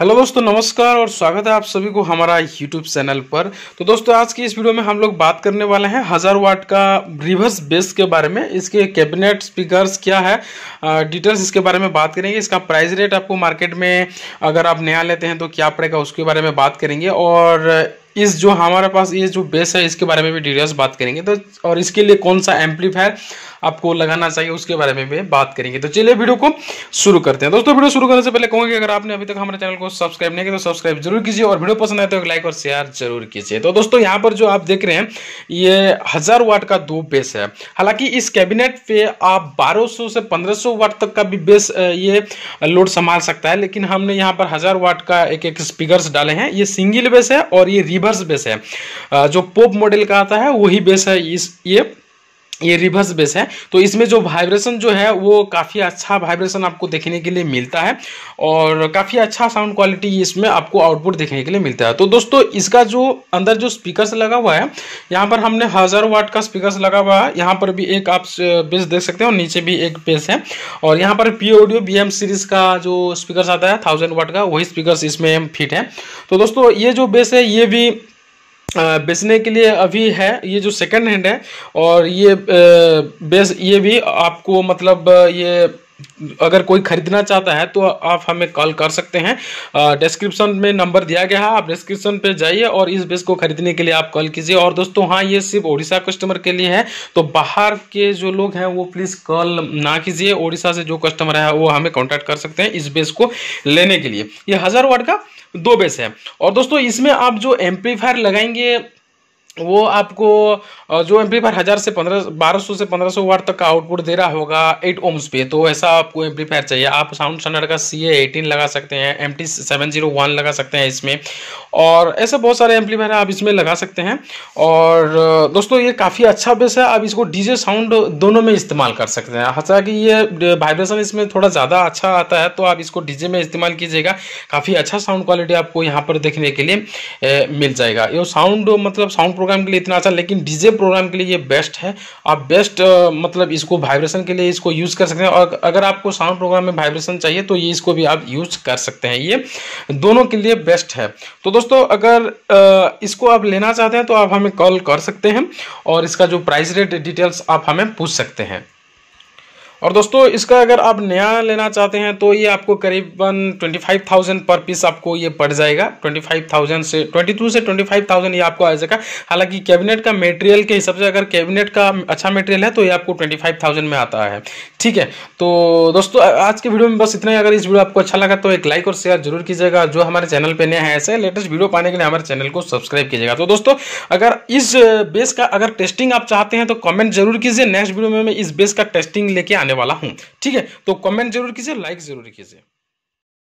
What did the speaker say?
hello दोस्तों नमस्कार और स्वागत है आप सभी को हमारा यूट्यूब चैनल पर तो दोस्तों आज की इस वीडियो में हम लोग बात करने वाले हैं हज़ार वाट का रिवर्स बेस के बारे में इसके कैबिनेट स्पीकर्स क्या है डिटेल्स इसके बारे में बात करेंगे इसका प्राइस रेट आपको मार्केट में अगर आप नया लेते हैं तो क्या पड़ेगा उसके बारे में बात करेंगे और इस जो हमारे पास ये जो बेस है इसके बारे में भी डिटेल्स बात करेंगे तो और इसके लिए कौन सा एम्पलीफायर आपको लगाना चाहिए उसके बारे में भी बात करेंगे तो चलिए वीडियो को शुरू करते हैं दोस्तों वीडियो शुरू करने से पहले कहूँगी अगर आपने अभी तक हमारे चैनल को सब्सक्राइब नहीं किया तो सब्सक्राइब जरूर कीजिए और वीडियो पसंद आए तो लाइक और शेयर जरूर कीजिए तो दोस्तों यहाँ पर जो आप देख रहे हैं ये हज़ार वाट का दो बेस है हालांकि इस कैबिनेट पे आप बारह से पंद्रह वाट तक का भी बेस ये लोड संभाल सकता है लेकिन हमने यहाँ पर हज़ार वाट का एक एक स्पीकर डाले हैं ये सिंगल बेस है और ये रिवर रिवर्स बेस है जो पोप मॉडल का आता है वही बेस है इस ये ये रिवर्स बेस है तो इसमें जो वाइब्रेशन जो है वो काफ़ी अच्छा वाइब्रेशन आपको देखने के लिए मिलता है और काफ़ी अच्छा साउंड क्वालिटी इसमें आपको आउटपुट देखने के लिए मिलता है तो दोस्तों इसका जो अंदर जो स्पीकर्स लगा हुआ है यहाँ पर हमने हज़ार वाट का स्पीकर्स लगा हुआ है यहाँ पर भी एक आप बेस देख सकते हैं नीचे भी एक बेस है और यहाँ पर पी ऑडियो बी सीरीज़ का जो स्पीकर आता है थाउजेंड वाट का वही स्पीकर इसमें फिट है तो दोस्तों ये जो बेस है ये भी बेचने के लिए अभी है ये जो सेकंड हैंड है और ये बेस ये भी आपको मतलब ये अगर कोई खरीदना चाहता है तो आप हमें कॉल कर सकते हैं डिस्क्रिप्शन में नंबर दिया गया है आप डिस्क्रिप्शन पे जाइए और इस बेस को खरीदने के लिए आप कॉल कीजिए और दोस्तों हाँ ये सिर्फ ओडिशा कस्टमर के लिए है तो बाहर के जो लोग हैं वो प्लीज़ कॉल ना कीजिए ओडिशा से जो कस्टमर है वो हमें कॉन्टैक्ट कर सकते हैं इस बेस को लेने के लिए ये हज़ार वाट का दो बेस है और दोस्तों इसमें आप जो एम्पलीफायर लगाएंगे वो आपको जो एम्पलीफायर हज़ार से पंद्रह बारह सौ से पंद्रह सौ वाट तक का आउटपुट दे रहा होगा एट ओम्स पे तो ऐसा आपको एम्पलीफायर चाहिए आप साउंड सनर का सी ए एटीन लगा सकते हैं M T seven zero one लगा सकते हैं इसमें और ऐसे बहुत सारे एम्पलीफायर आप इसमें लगा सकते हैं और दोस्तों ये काफ़ी अच्छा बेस है आप इसको डी जे साउंड दोनों में इस्तेमाल कर सकते हैं हालांकि ये वाइब्रेशन इसमें थोड़ा ज़्यादा अच्छा आता है तो आप इसको डी जे में इस्तेमाल कीजिएगा काफ़ी अच्छा साउंड क्वालिटी आपको यहाँ पर देखने के लिए मिल जाएगा ये साउंड मतलब साउंड प्रोग्राम के लिए इतना अच्छा लेकिन डीजे प्रोग्राम के लिए ये बेस्ट है आप बेस्ट मतलब इसको वाइब्रेशन के लिए इसको यूज़ कर सकते हैं और अगर आपको साउंड प्रोग्राम में वाइब्रेशन चाहिए तो ये इसको भी आप यूज कर सकते हैं ये दोनों के लिए बेस्ट है तो दोस्तों अगर इसको आप लेना चाहते हैं तो आप हमें कॉल कर सकते हैं और इसका जो प्राइस रेट डिटेल्स आप हमें पूछ सकते हैं और दोस्तों इसका अगर आप नया लेना चाहते हैं तो ये आपको करीबन twenty five thousand per piece आपको ये पड़ जाएगा ट्वेंटी से ट्वेंटी टू से ट्वेंटी ये आपको आ जाएगा हालांकि कैबिनेट का मेटेरियल के हिसाब से अगर कैबिनेट का अच्छा मटेरियल है तो ये आपको ट्वेंटी फाइव थाउजेंड में आता है ठीक है तो दोस्तों आज के वीडियो में बस इतना ही अगर इस वीडियो आपको अच्छा लगा तो एक लाइक और शेयर जरूर कीजिएगा जो हमारे चैनल पर नया है ऐसे लेटेस्ट वीडियो पाने के लिए हमारे चैनल को सब्सक्राइब कीजिएगा तो दोस्तों अगर इस बेस का अगर टेस्टिंग आप चाहते हैं तो कमेंट जरूर कीजिए नेक्स्ट वीडियो में इस बेस का टेस्टिंग लेके आने बताने वाला हूँ ठीक है तो कमेंट जरूर कीजिए लाइक जरूर कीजिए